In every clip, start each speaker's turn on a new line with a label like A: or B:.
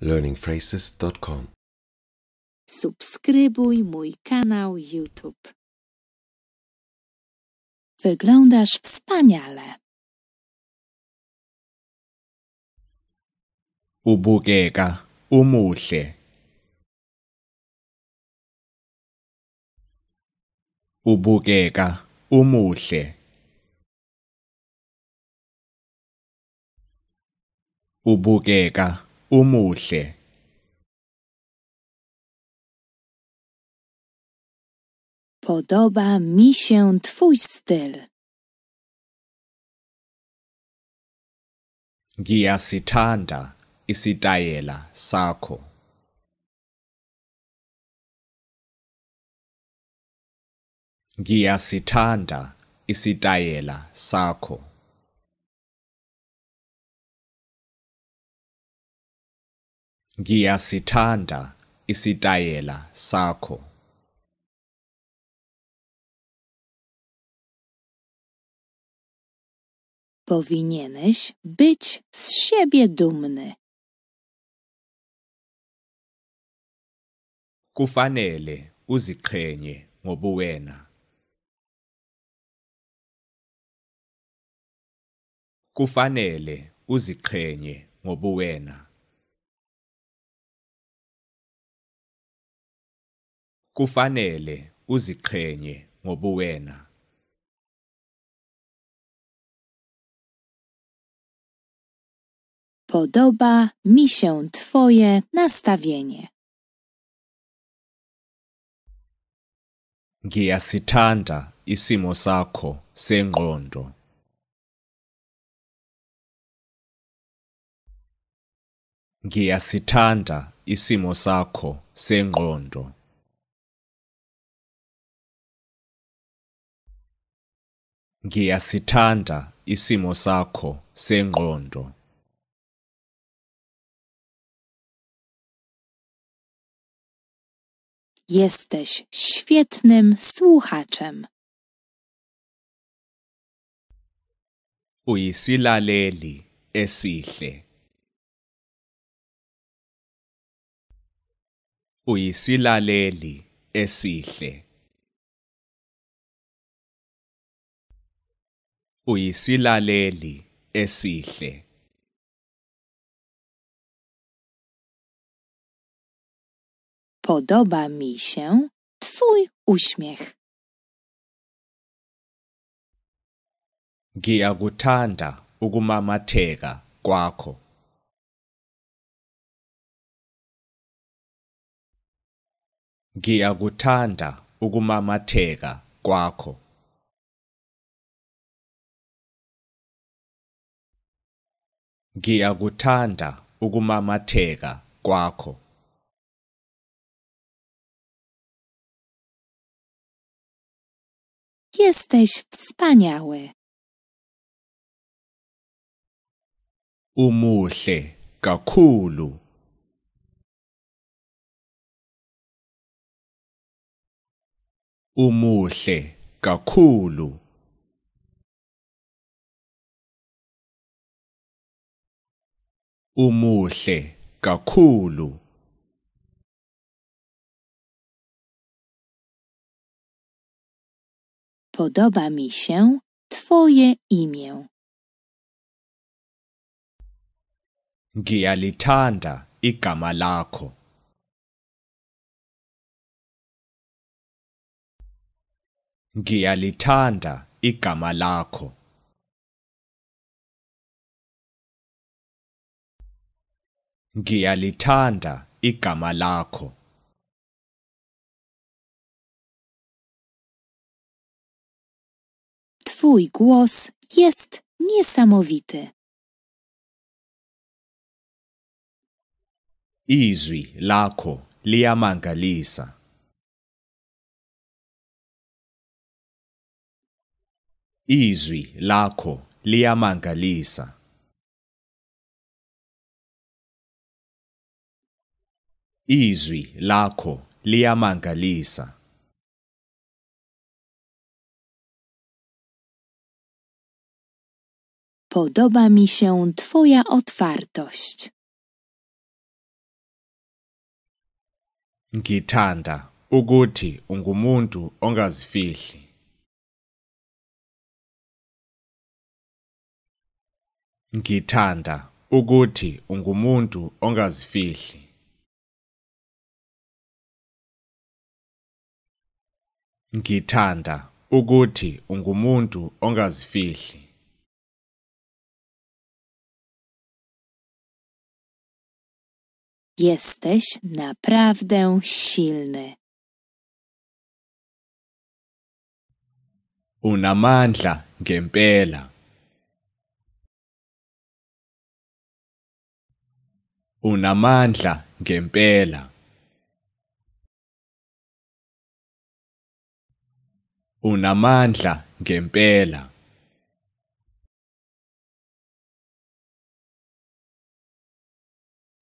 A: learningphrases.com. Subskrybuj mój kanał YouTube. Wyglądasz wspaniale. Ubukeka umuhle. Ubukeka umuhle. Ubukeka umuhle Podoba mi się twój styl. Ngiyasithanda isitayela sakho. Ngiyasithanda isitayela sakho. Ngiyasithanda isitayela sakho. Powinieneś być z siebie dumny. Kufanele uziqhenye ngobuwena. Kufanele uziqhenye ngobuwena. kufanele uziqhenye ngobuwena Podoba mi się twoje nastawienie. Ngiyasithanda isimo sakho sengqondo. Ngiyasithanda isimo sakho sengqondo. Ngiyasithanda isimo sakho sengqondo. Jesteś świetnym słuchaczem. Uyisilaleli esihle. Uyisilaleli esihle. uyisilaleli esihle Podoba mi się twój uśmiech. Ngiyakuthanda ukumamatheka kwakho. Ngiyakuthanda ukumamatheka kwakho. Ngiyakuthanda ukumamatheka kwakho. Jesteś wspaniały. Umuhle kakhulu. Umuhle kakhulu. umuhle kakhulu Podoba mi się twoje imię. Ngiyalithanda igama lakho. Ngiyalithanda igama lakho. ngiyalithanda igama lakho Twój głos jest niesamowity. Izwi lakho liyamangalisa. Izwi lakho liyamangalisa. Izwi lakho liyamangalisa. Podoba mi się Twoja otwartość. Ngithanda ukuthi ungumuntu ongazifihli. Ngithanda ukuthi ungumuntu ongazifihli. Ngithanda ukuthi ungumuntu ongazifihli. Jesteś naprawdę silny. Unamandla ngempela. Unamandla ngempela. unamandla ngempela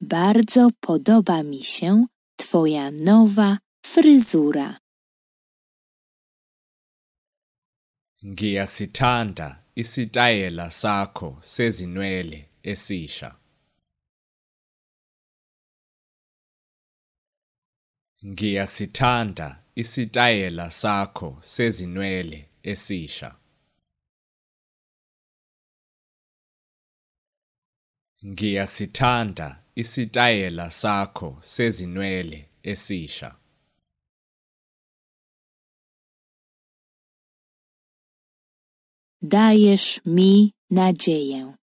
A: Bardzo podoba mi się twoja nowa fryzura. Ngiyasithanda isitayela sakho sezinwele esisha. Ngiyasithanda isitayela sakho sezinwele esisha. Ngiyasithanda isitayela sakho sezinwele esisha. Dajesz mi nadzieję.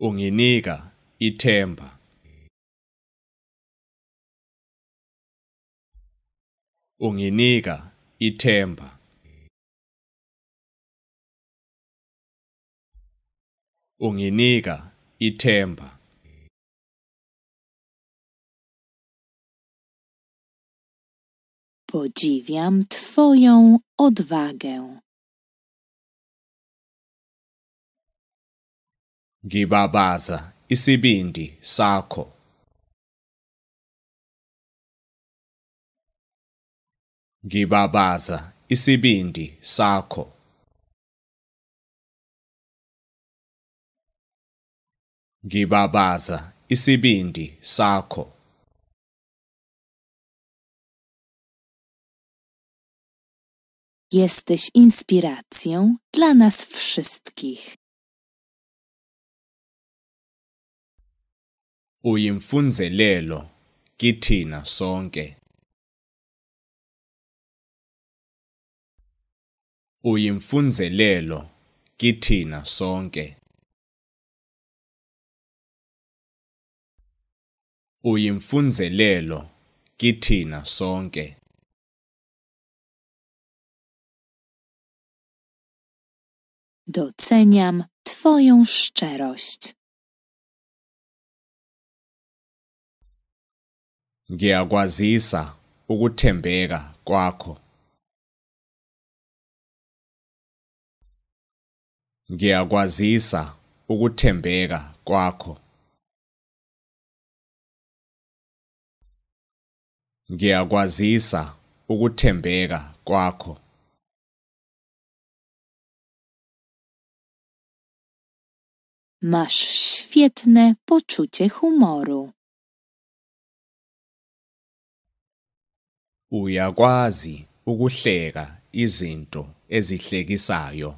A: Unginika ithemba. unginika ithemba unginika ithemba Podziwiam Twoją odwagę. Gibabaza isibindi sakho. Ngibabaza isibindi sakho. Ngibabaza isibindi sakho. Jesteś inspiracją dla nas wszystkich. Uyimfunzelelo kithina sonke. uyimfunzelelo kithina sonke uyimfunzelelo kithina sonke Doceniam Twoją szczerość. Ngiyakwazisa ukuthembeka kwakho. ngiyakwazisa ukuthembeka kwakho ngiyakwazisa ukuthembeka kwakho Masz świetne poczucie humoru. Uyakwazi ukuhleka izinto ezihlekisayo.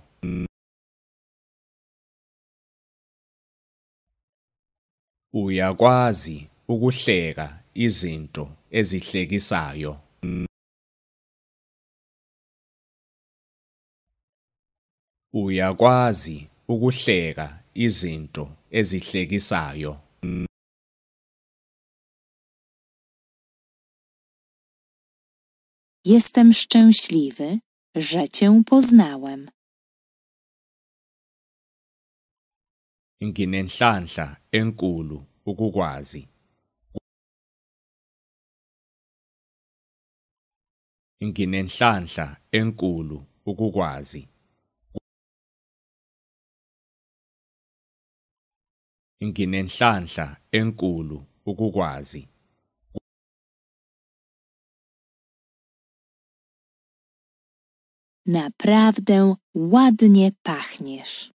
A: Uyakwazi ukuhleka izinto ezihlekisayo. Uyakwazi ukuhleka izinto ezihlekisayo. Jestem szczęśliwy, że cię poznałem. nginenhlanhla enkulu ukukwazi nginenhlanhla enkulu ukukwazi nginenhlanhla enkulu ukukwazi Naprawdę ładnie pachniesz.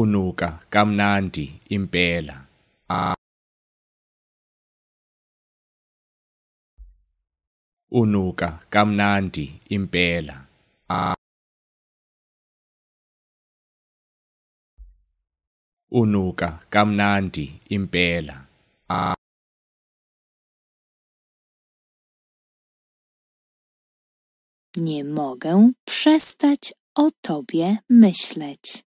A: unuka kamnandi impela unuka kamnandi impela unuka kamnandi impela Nie mogę przestać o tobie myśleć.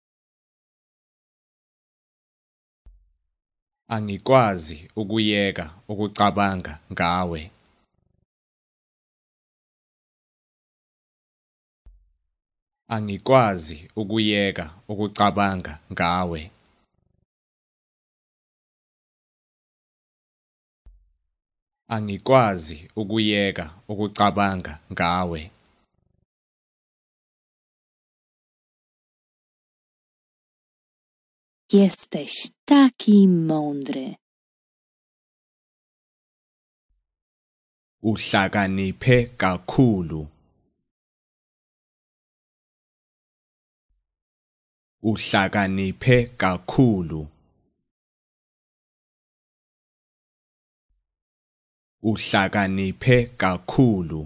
A: Angikwazi ukuyeka ukucabanga ngawe. Angikwazi ukuyeka ukucabanga ngawe. Angikwazi ukuyeka ukucabanga ngawe. Jesteś taki mądry. Uhlakaniphe kakhulu. Uhlakaniphe kakhulu. Uhlakaniphe kakhulu.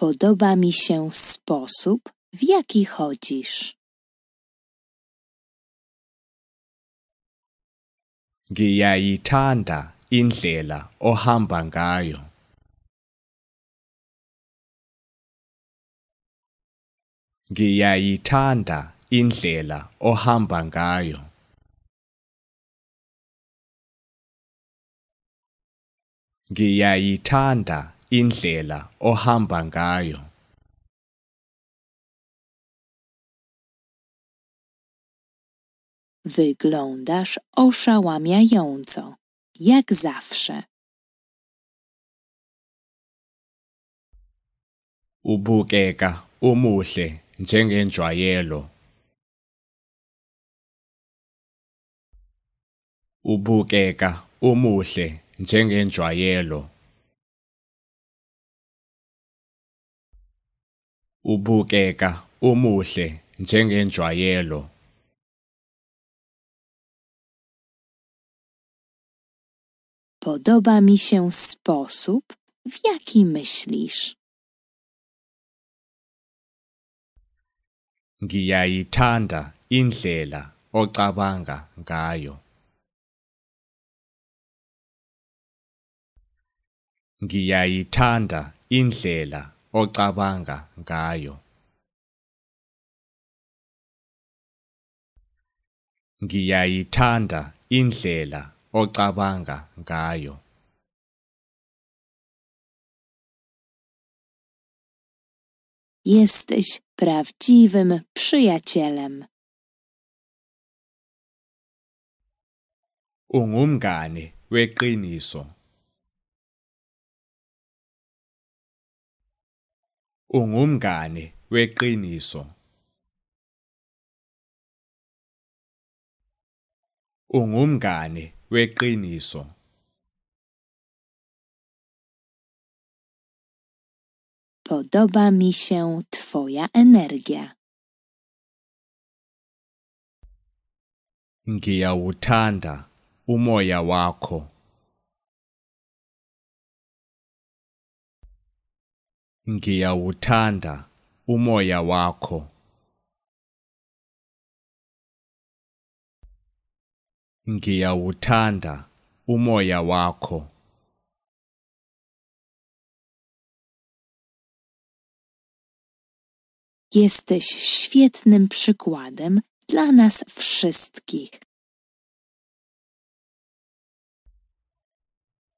A: Podoba mi się sposób, w jaki chodzisz. Ngiyayithanda indlela ohamba ngayo. Ngiyayithanda indlela ohamba ngayo. Ngiyayithanda indlela ohamba ngayo Wyglądasz oszałamiająco, jak zawsze. Ubukeka umuhle njengenjwayelo. Ubukeka umuhle njengenjwayelo. ubukeka umuhle njengenjwayelo Podoba mi się sposób, w jaki myślisz. Ngiyayithanda indlela ocabanga ngayo. Ngiyayithanda indlela ocabanga ngayo. Ngiyayithanda indlela ocabanga ngayo. Jesteś prawdziwym przyjacielem. Ungumngane weqiniso. ungumngane weqiniso ungumngane weqiniso Podoba mi się twoja energia. Ngiyawuthanda umoya wakho. ngiyawuthanda umoya wakho ngiyawuthanda umoya wakho Jesteś świetnym przykładem dla nas wszystkich.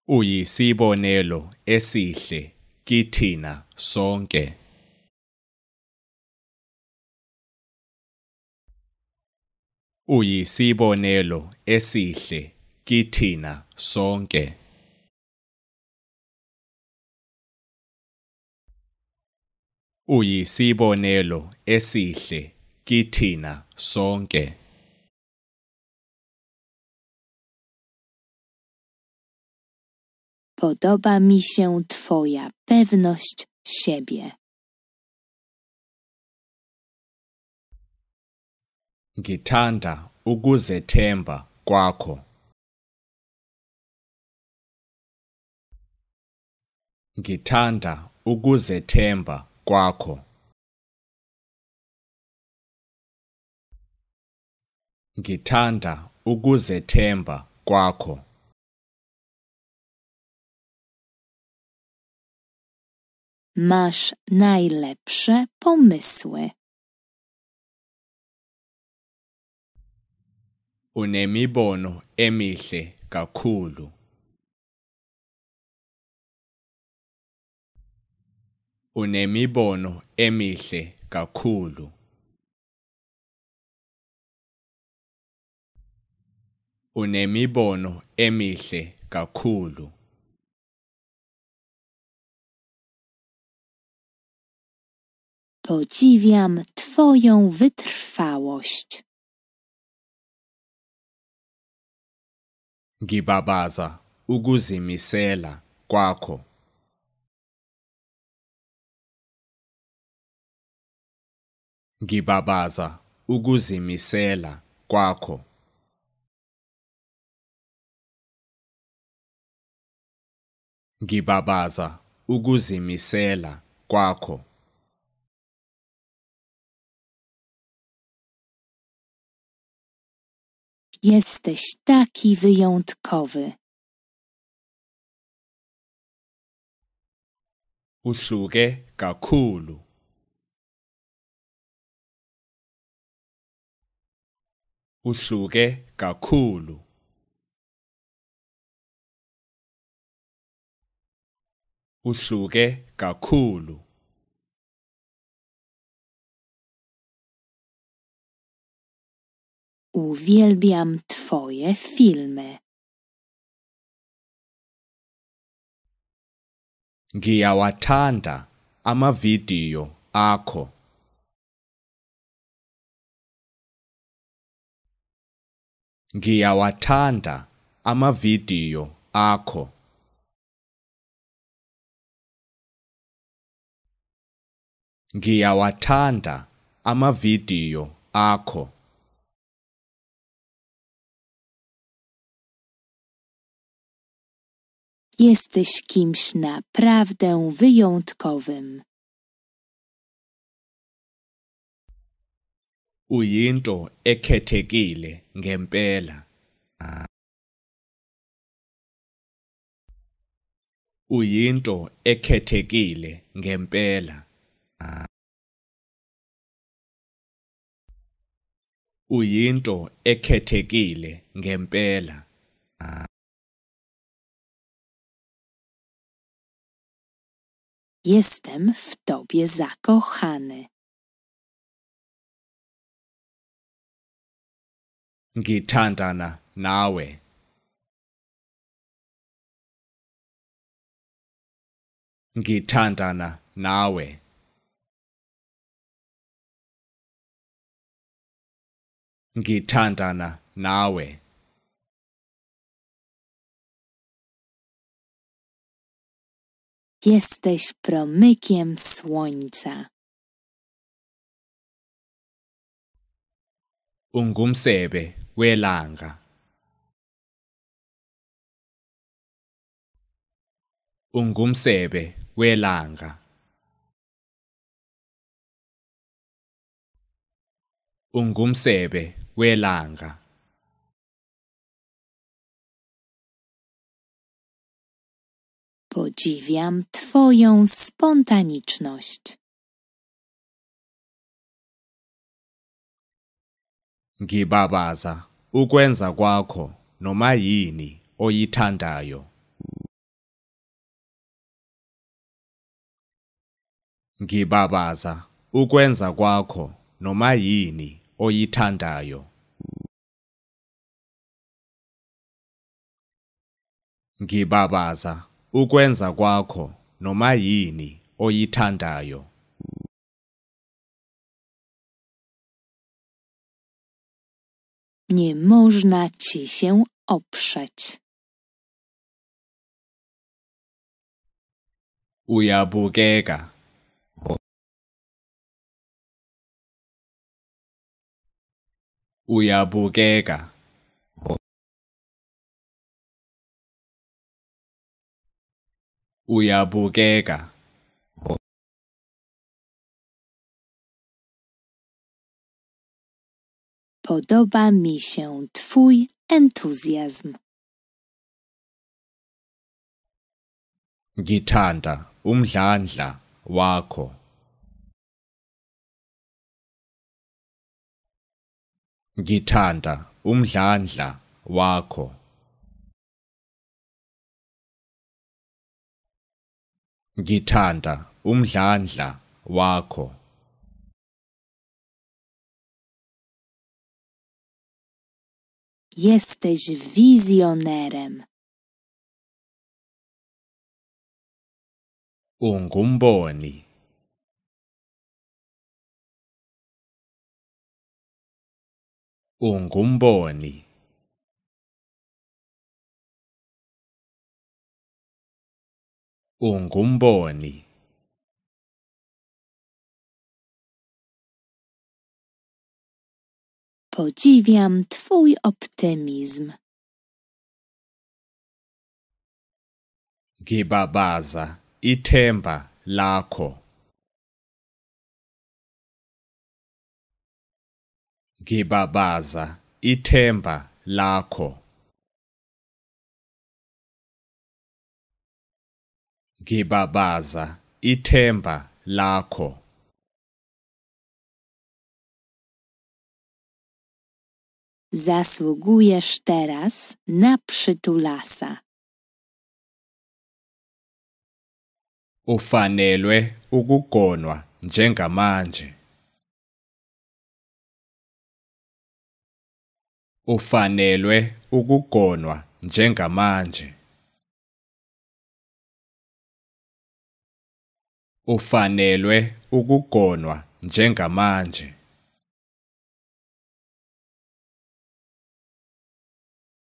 A: Uyisibonelo esihle kithina sonke uyisibonelo esihle kithina sonke uyisibonelo esihle kithina sonke Podoba mi się Twoja pewność siebie. Ngithanda ukuzethemba kwakho. Ngithanda ukuzethemba kwakho. Ngithanda ukuzethemba kwakho. masz najlepsze pomysły? Unemibono emihle kakhulu. Unemibono emihle kakhulu. Unemibono emihle kakhulu. Podziwiam Twoją wytrwałość. Ngibabaza ukuzimisela kwakho. Ngibabaza ukuzimisela kwakho. Ngibabaza ukuzimisela kwakho. Jesteś taki wyjątkowy. Usługe Kakulu. Usługe Kakulu. Usługe Kakulu. Uwielbiam twoje filmy. Ngiyawathanda amavidiyo akho. Ngiyawathanda amavidiyo akho. Ngiyawathanda amavidiyo akho. Jesteś kimś naprawdę wyjątkowym. Uyinto ekhethekile ngempela. Uyinto ekhethekile ngempela. Uyinto ekhethekile ngempela. Jestem w tobie zakochany. Gitandana nawe. Gitandana nawe. Gitandana nawe. Jesteś promykiem słońca. Ungumsebe welanga. Ungumsebe welanga. Ungumsebe welanga. Podziwiam Twoją spontaniczność. Ngibabaza ukwenza kwakho noma yini oyithandayo. Ngibabaza ukwenza kwakho noma yini oyithandayo. Ngibabaza ukwenza kwakho noma yini oyithandayo Nie można ci się oprzeć. Ujabukeka. Ujabukeka. uyabukeka Podoba mi się twój entuzjazm. Ngithanda umdlandla wakho. Ngithanda umdlandla wakho. Ngithanda umdlandla wakho. Jesteś wizjonerem. Ungumboni. Ungumboni. ungumboni Podziwiam twój optymizm. Gibabaza ithemba baza Gibabaza temba lako. ngibabaza ithemba lakho Zasługujesz teraz na przytulasa. Ufanelwe ukugonwa njengamanje. Ufanelwe ukugonwa njengamanje. ufanelwe ukugonwa njengamanje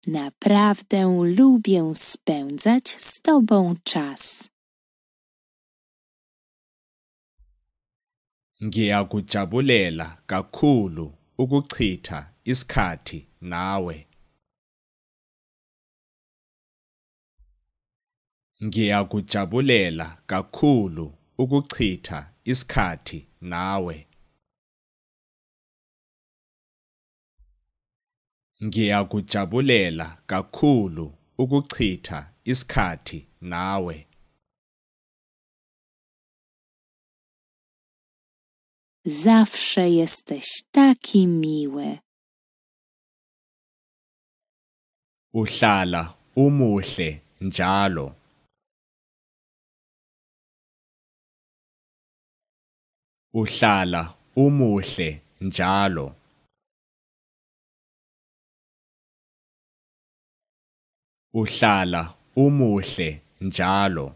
A: Naprawdę lubię spędzać z tobą czas. Ngiyakujabulela kakhulu ukuchitha isikhathi nawe. Ngiyakujabulela kakhulu ukuchitha isikhathi nawe Ngiyakujabulela kakhulu ukuchitha isikhathi nawe Zawsze jesteś taki miły. Uhlala umuhle njalo. uhlala umuhle njalo uhlala umuhle njalo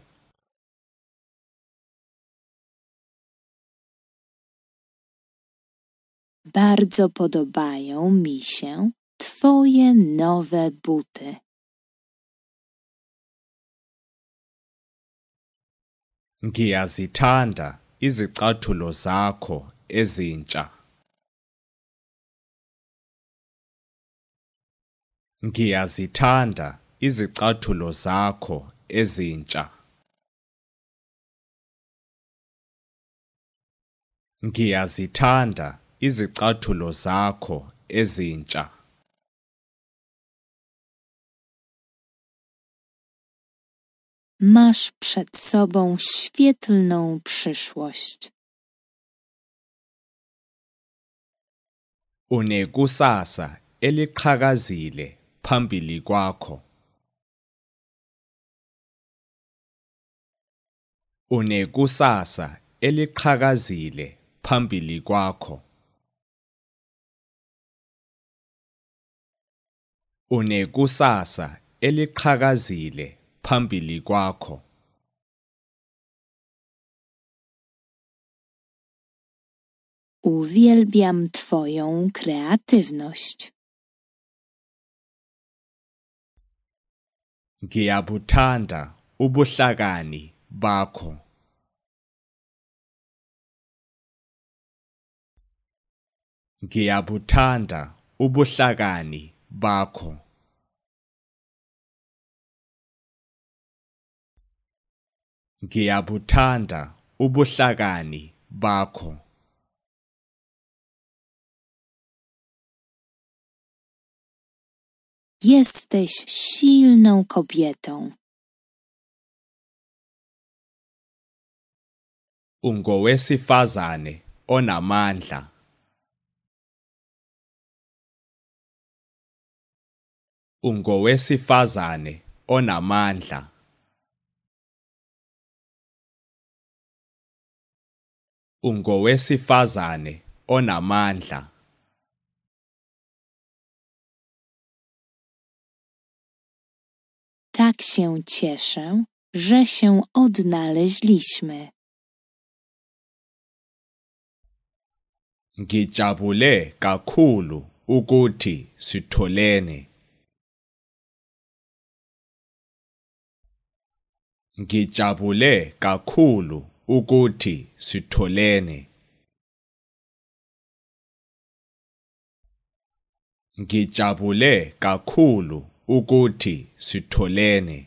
A: Bardzo podobają mi się twoje nowe buty. Ngiyazithanda izicathulo zakho ezintsha. Ngiyazithanda izicathulo zakho ezintsha. Ngiyazithanda izicathulo zakho ezintsha. Masz przed sobą świetlną przyszłość. Unekusasa eliqhakazile phambili kwakho. Unekusasa eliqhakazile phambili kwakho. Unekusasa eliqhakazile phambili kwakho Uwielbiam Twoją kreatywność. Ngiyabuthanda ubuhlakani bakho. Ngiyabuthanda ubuhlakani bakho. Ngiyabuthanda ubuhlakani bakho. Jesteś silną kobietą. Ungowesifazane onamandla. Ungowesifazane onamandla. ungowesifazane onamandla Tak się cieszę, że się odnaleźliśmy. Ngijabule kakhulu ukuthi sitholene. Ngijabule kakhulu ukuthi sitholene Ngijabule kakhulu ukuthi sitholene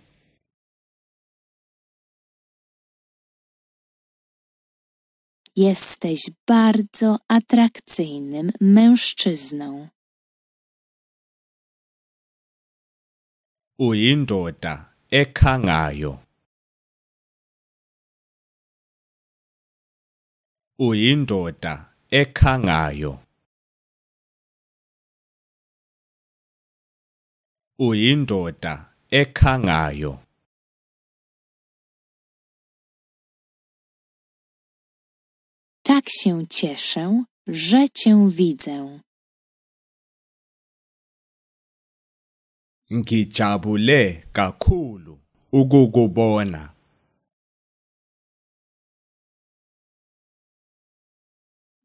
A: Jesteś bardzo atrakcyjnym mężczyzną. Uyindoda ekhangayo. uyindoda ekhangayo uyindoda ekhangayo Tak się cieszę, że cię widzę. Ngijabule kakhulu ukukubona.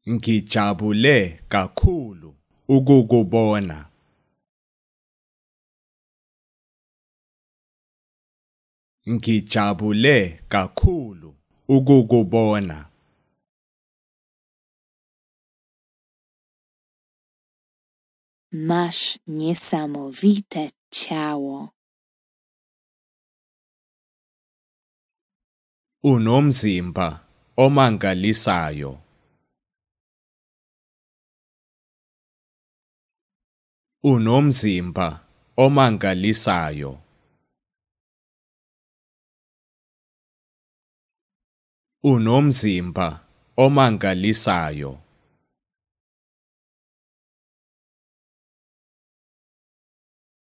A: Ngijabule kakhulu ukukubona. Ngijabule kakhulu ukukubona. Masz niesamowite ciało. Unomzimba omangalisayo. unomzimba omangalisayo unomzimba omangalisayo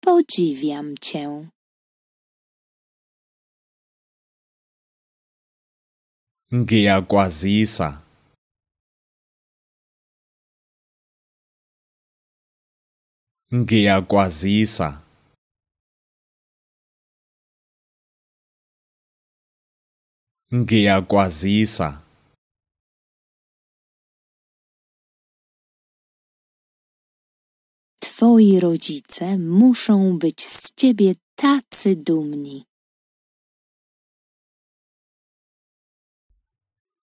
A: Podziwiam cię. Ngiyakwazisa. ngiyakwazisa ngiyakwazisa Twoi rodzice muszą być z ciebie tacy dumni.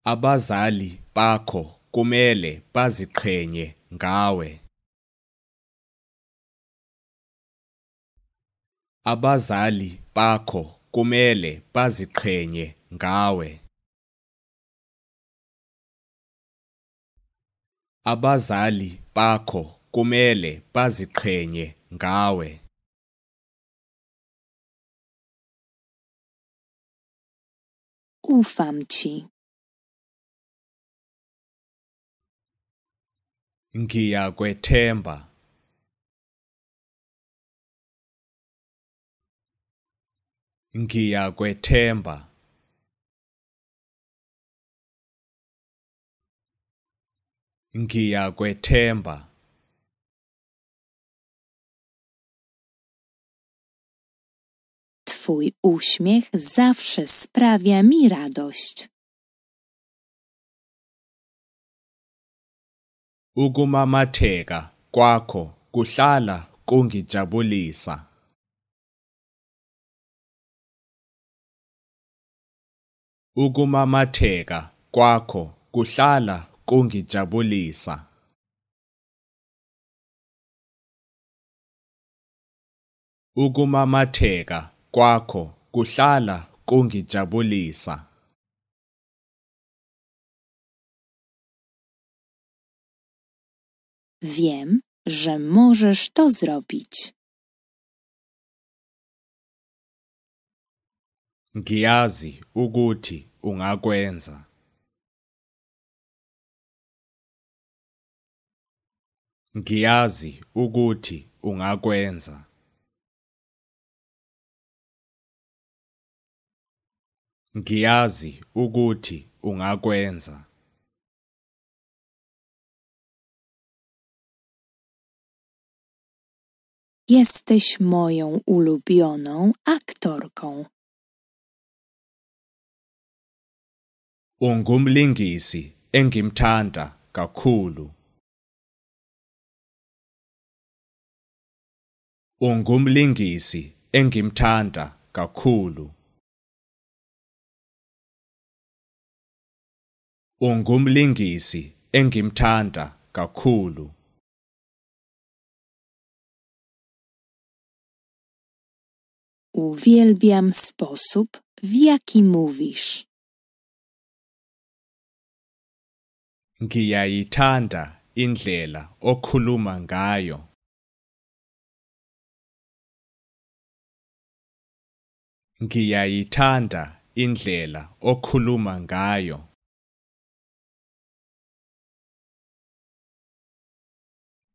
A: Abazali bakho kumele baziqhenye ngawe. Abazali bakho kumele baziqhenye ngawe. Abazali bakho kumele baziqhenye ngawe. Ufam ci. Ngiyakwethemba. Ngiyakwethemba Ngiyakwethemba Twój uśmiech zawsze sprawia mi radość. Ukumamatheka kwakho kuhlala kungijabulisa. Ukumamatheka kwakho kuhlala kungijabulisa. Ukumamatheka kwakho kuhlala kungijabulisa. Wiem, że możesz to zrobić. Ngiyazi ukuthi ungakwenza. Ngiyazi ukuthi ungakwenza. Ngiyazi ukuthi ungakwenza. Jesteś moją ulubioną aktorką. ungumlingisi engimthanda kakhulu ungumlingisi engimthanda kakhulu ungumlingisi engimthanda kakhulu Uwielbiam sposób, w jaki mówisz. Ngiyayithanda indlela okhuluma ngayo. Ngiyayithanda indlela okhuluma ngayo.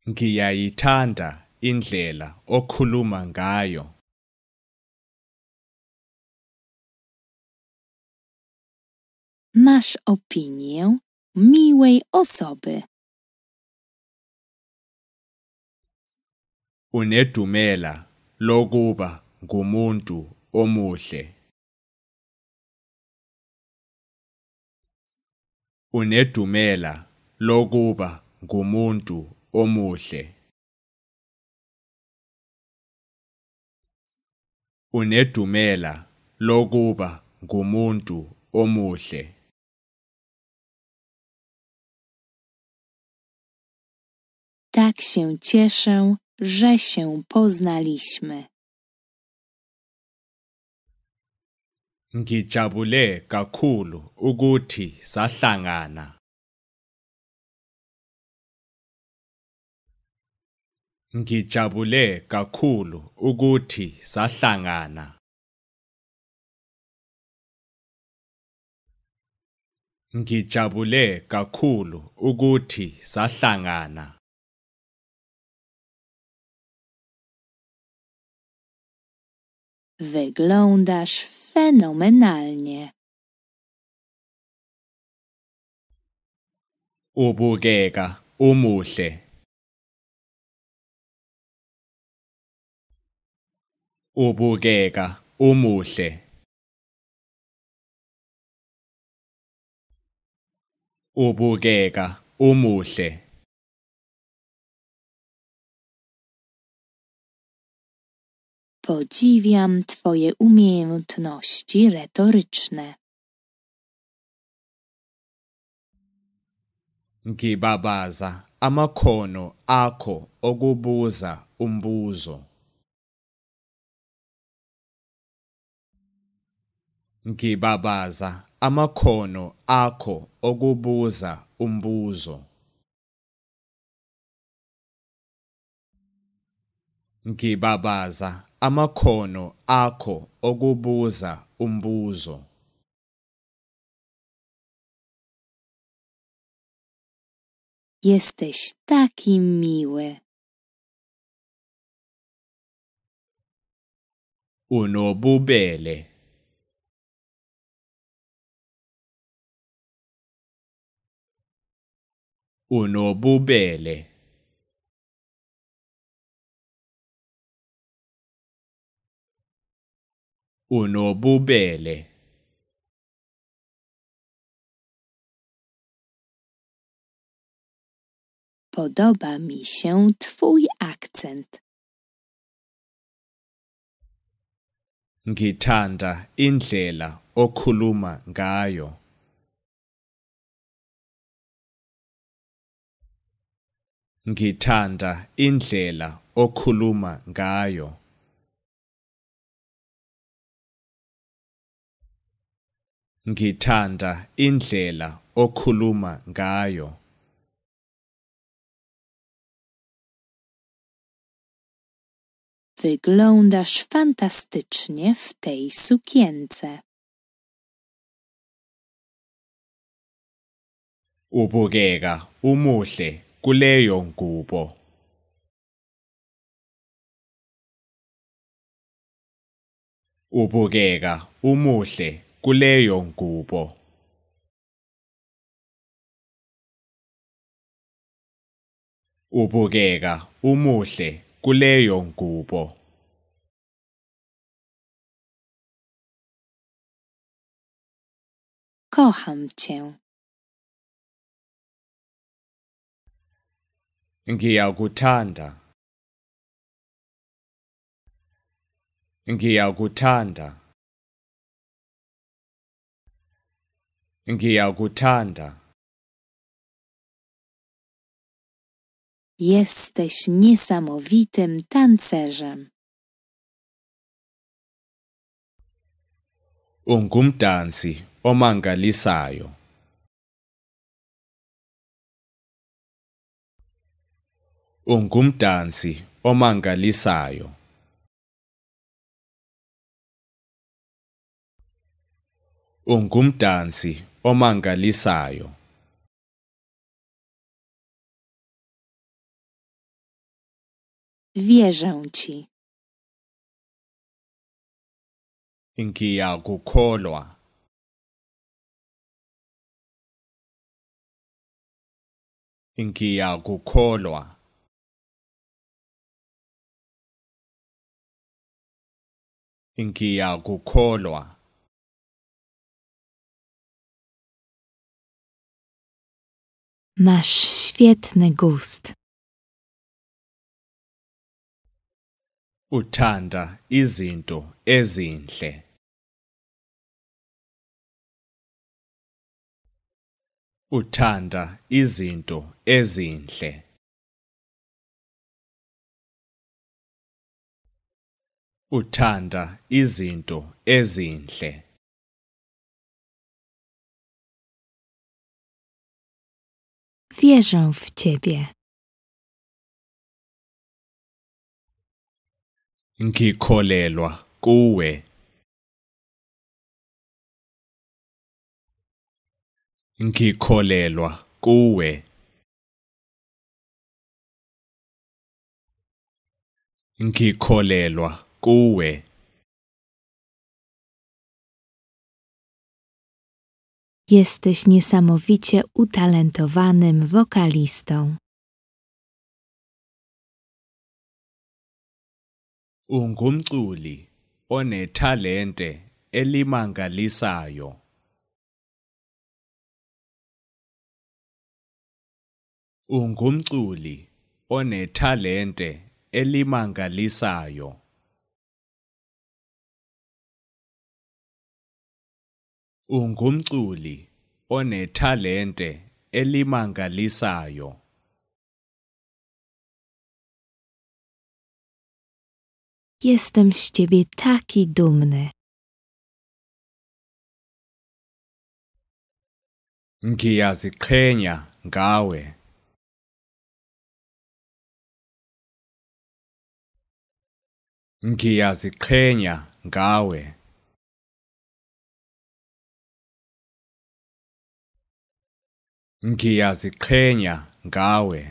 A: Ngiyayithanda indlela okhuluma ngayo. Masz opinię miłej osoby. Unedumela lokuba ngumuntu omuhle. Unedumela lokuba ngumuntu omuhle. Unedumela lokuba ngumuntu omuhle. Tak się cieszę, że się poznaliśmy. Ngijabule kakhulu ukuthi sahlangana. Ngijabule kakhulu ukuthi sahlangana. Ngijabule kakhulu ukuthi sahlangana. Wyglądasz fenomenalnie. Ubukeka umuhle. Ubukeka umuhle. Ubukeka umuhle. Podziwiam twoje umiejętności retoryczne. Ngibabaza amakono ako okubuza umbuzo. Ngibabaza amakono ako okubuza umbuzo. Ngibabaza amakhono akho okubuza umbuzo. Jesteś taki miły. Unobubele. Unobubele. unobubele Podoba mi się twój akcent. Ngithanda indlela okhuluma ngayo. Ngithanda indlela okhuluma ngayo. Ngithanda indlela okhuluma ngayo. Wyglądasz fantastycznie w tej sukience. Ubukeka umuhle kuleyo ngubo. Ubukeka umuhle kuleyo ngubo ubukeka umuhle kuleyo ngubo kocham cię ngiyakuthanda ngiyakuthanda Ngiyakuthanda. Jesteś niesamowitym tancerzem. Ungumdansi omangalisayo. Ungumdansi omangalisayo. ungumdansi omangalisayo Wierzę ci. Ngiyakukholwa. Ngiyakukholwa. Ngiyakukholwa. Masz świetny gust. Uthanda izinto ezinhle. Uthanda izinto ezinhle. Uthanda izinto ezinhle. wierzą w Ciebie. Ngikholelwa kuwe. Ngikholelwa kuwe. Ngikholelwa kuwe. Jesteś niesamowicie utalentowanym wokalistą. Ungumculi onethalente elimangalisayo. Ungumculi onethalente elimangalisayo. Ungumculi onethalente elimangalisayo. Jestem z ciebie taki dumny. Ngiyaziqhenya ngawe. Ngiyaziqhenya ngawe. Ngiyaziqhenya ngawe.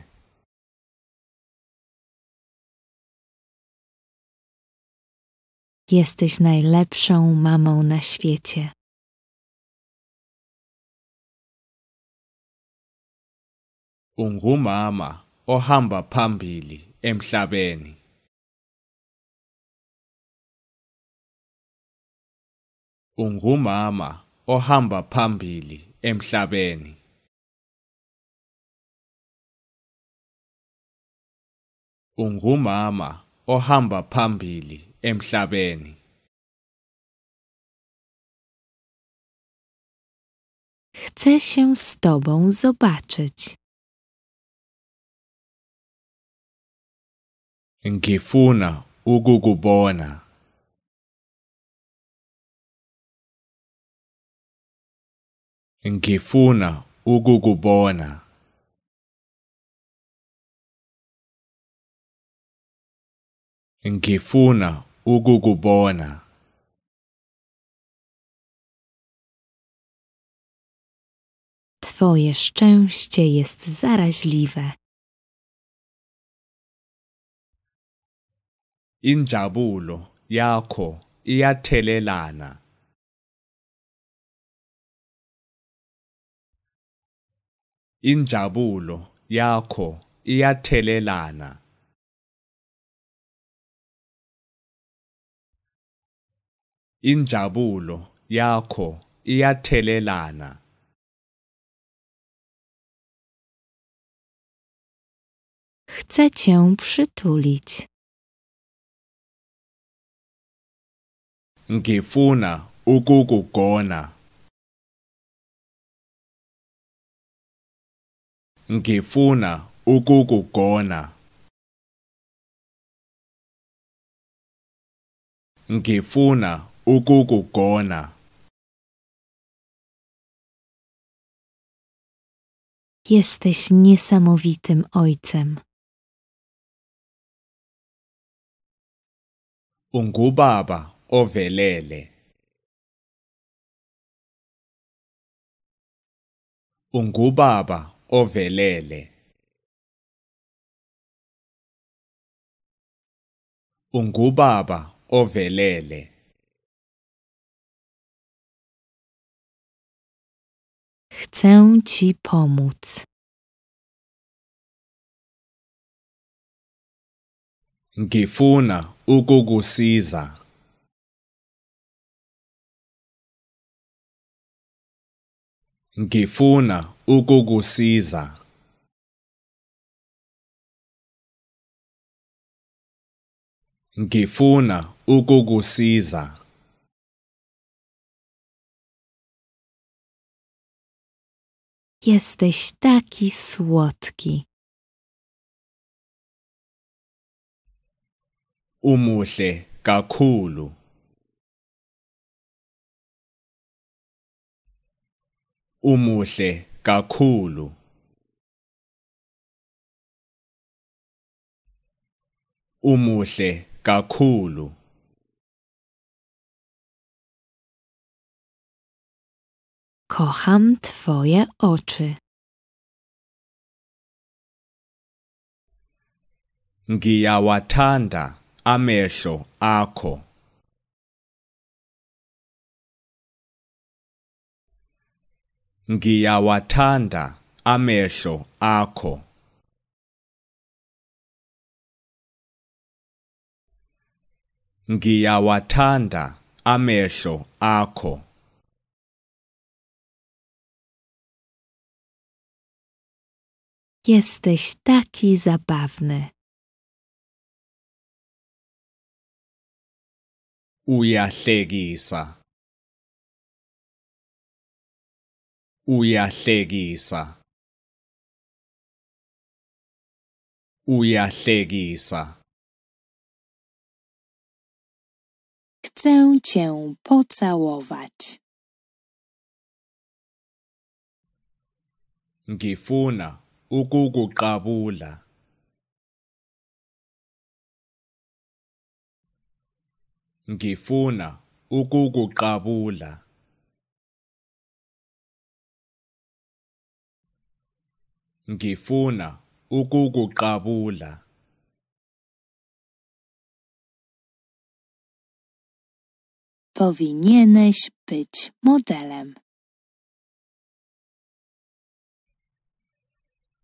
A: Jesteś najlepszą mamą na świecie. Ungumama ohamba phambili emhlabeni. Ungumama ohamba phambili emhlabeni. ungumama ohamba phambili emhlabeni Chcę się z tobą zobaczyć. Ngifuna ukukubona. Ngifuna ukukubona. ngifuna ukukubona Twoje szczęście jest zaraźliwe. Injabulo yakho iyathelelana. Injabulo yakho iyathelelana. injabulo yakho iyathelelana Chcę cię przytulić. Ngifuna ukukugona. Ngifuna ukukugona. Ngifuna ukukugona Jesteś niesamowitym ojcem. Ungubaba ovelele. Ungubaba ovelele. Ungubaba ovelele. Chcę ci pomóc. Ngifuna ukukusiza. Ngifuna ukukusiza. Ngifuna ukukusiza. Jesteś taki słodki. Umuhle kakhulu. Umuhle kakhulu. Umuhle kakhulu. Kocham Twoje oczy. Ngiyawathanda amehlo akho. Ngiyawathanda amehlo akho. Ngiyawathanda amehlo akho. Jesteś taki zabawny. Uyahlekisa. Uyahlekisa. Uyahlekisa. Chcę cię pocałować. Gifuna. ukukuqabula ngifuna ukukuqabula ngifuna ukukuqabula Powinieneś być modelem.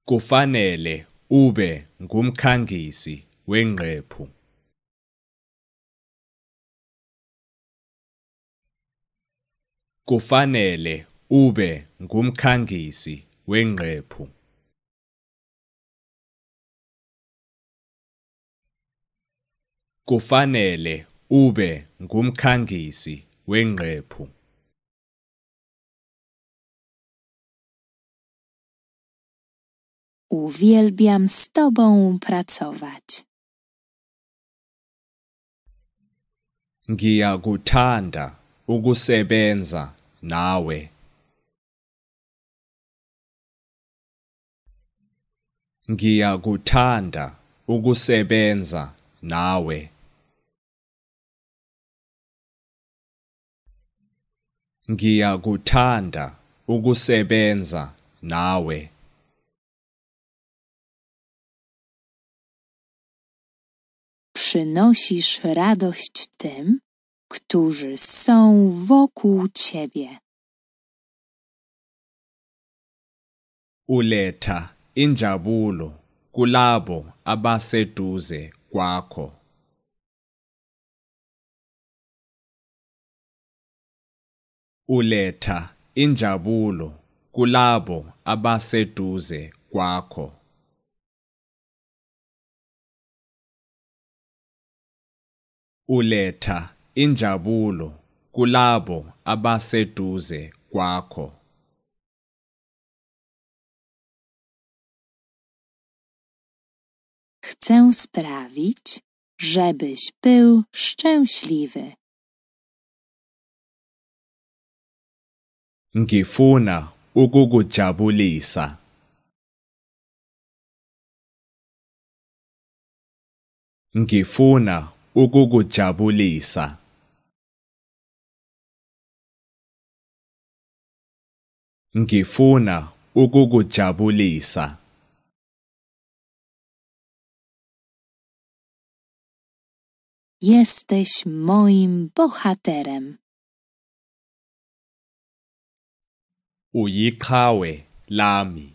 A: kufanele ube ngumkhangisi wengqephu kufanele ube ngumkhangisi wengqephu kufanele ube ngumkhangisi wengqephu Uwielbiam z Tobą pracować. Ngiyakuthanda ukusebenza nawe. Ngiyakuthanda ukusebenza nawe. Ngiyakuthanda ukusebenza nawe. przynosisz radość tym, którzy są wokół ciebie. Uleta injabulo kulabo abaseduze kwakho. Uleta injabulo kulabo abaseduze kwakho. uletha injabulo kulabo abaseduze kwakho Chcę sprawić, żebyś był szczęśliwy. Ngifuna ukukujabulisa. Ngifuna ukukujabulisa ngifuna ukukujabulisa Jesteś moim bohaterem. Uyiqhawe lami.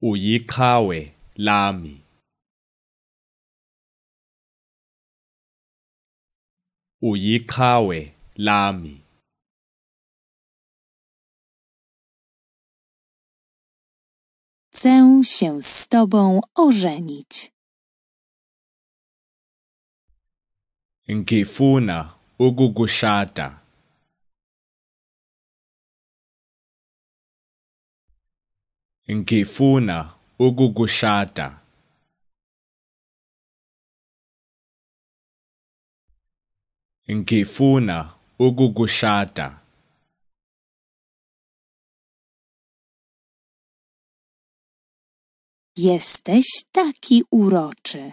A: Uyiqhawe lami. Ujikawe lami. Chcę się z tobą ożenić. Ngifuna ukukushada. Ngifuna ukukushada ngifuna ukukushada Jesteś taki uroczy.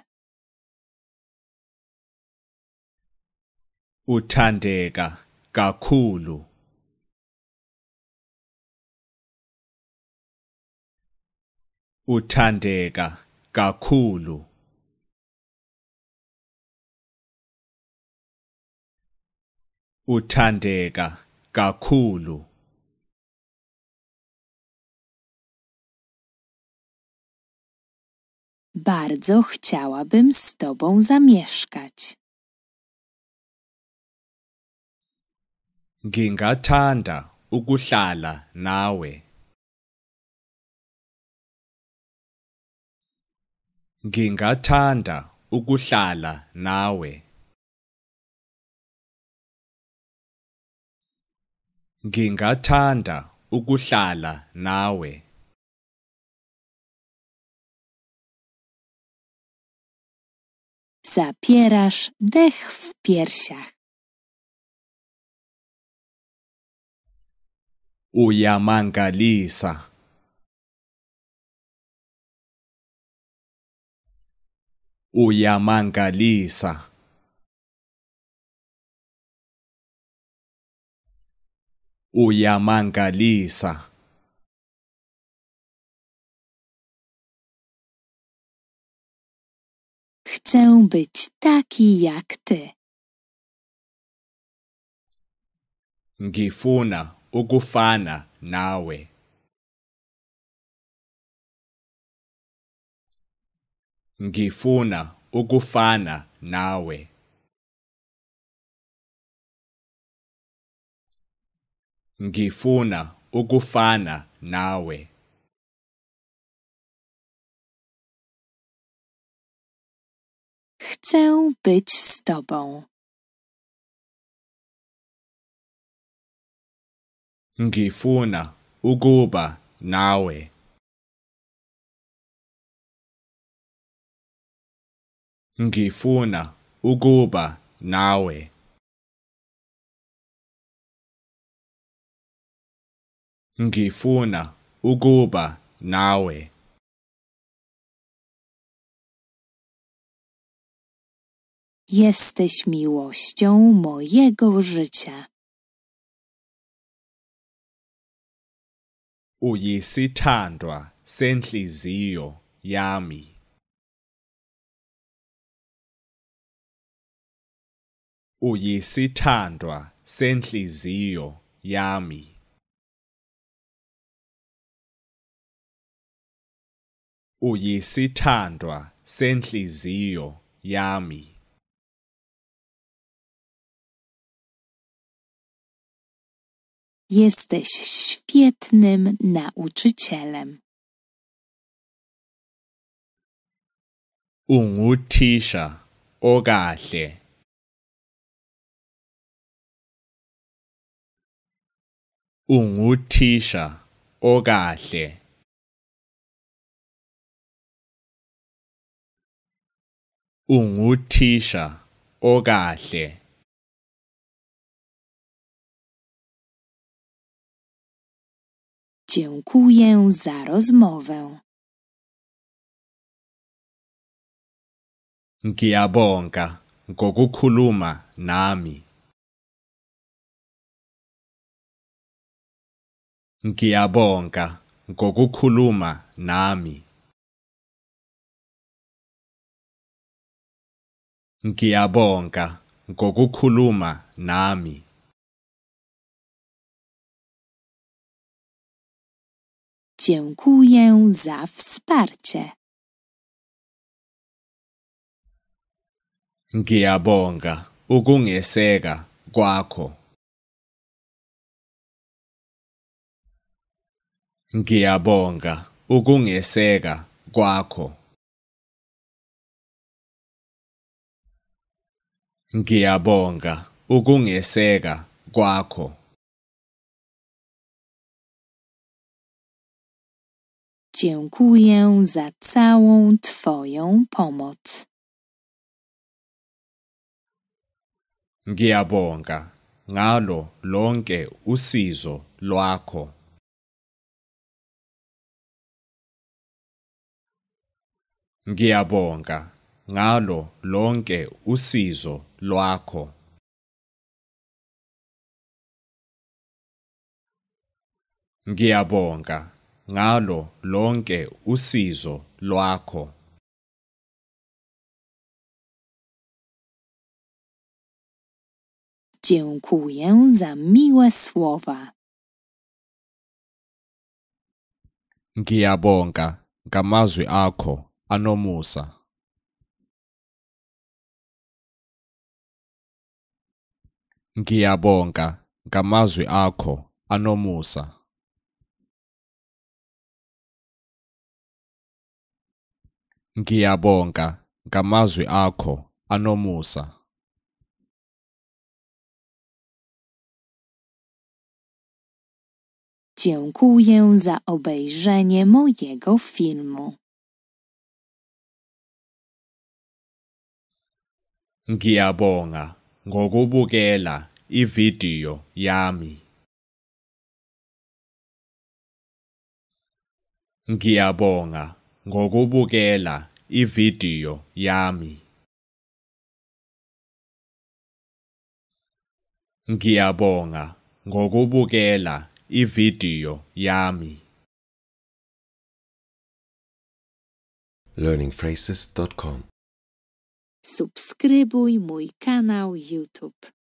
A: Uthandeka kakhulu. uthandeka kakhulu uthandeka kakhulu Bardzo chciałabym z tobą zamieszkać. Ngingathanda ukuhlala nawe. Ngingathanda ukuhlala nawe. Ngingathanda ukuhlala nawe. Zapierasz dech w piersiach. Uyamangalisa. uyamangalisa uyamangalisa Chcę być taki jak ty. Ngifuna ukufana nawe. ngifuna ukufana nawe ngifuna ukufana nawe Chcę być z tobą. Ngifuna ukuba nawe. ngifuna ukuba nawe ngifuna ukuba nawe Jesteś miłością mojego życia. Uyisithandwa senhliziyo yami. uyisithandwa senhliziyo yami uyisithandwa senhliziyo yami Jesteś świetnym nauczycielem. Unguthisha okahle unguthisha okahle unguthisha okahle Dziękuję za rozmowę. Ngiyabonga ngokukhuluma nami. Ngiyabonga ngokukhuluma nami. Ngiyabonga ngokukhuluma nami. Dziękuję za wsparcie. Ngiyabonga ukungeseka kwakho. Ngiyabonga ukungeseka kwakho. Ngiyabonga ukungeseka kwakho. Dziękuję za całą Twoją pomoc. Ngiyabonga ngalo lonke usizo lwakho. Ngiyabonga ngalo lonke usizo lwakho. Ngiyabonga ngalo lonke usizo lwakho. Dziękuję za miłe słowa. Ngiyabonga ngamazwi akho. Anomusa. Ngiyabonga ngamazwi akho anomusa. Ngiyabonga ngamazwi akho anomusa. Dziękuję za obejrzenie mojego filmu. Ngiyabonga ngokubukela ividiyo yami. Ngiyabonga ngokubukela ividiyo yami. Ngiyabonga ngokubukela ividiyo yami. learningphrases.com subskrybuj mój kanał YouTube.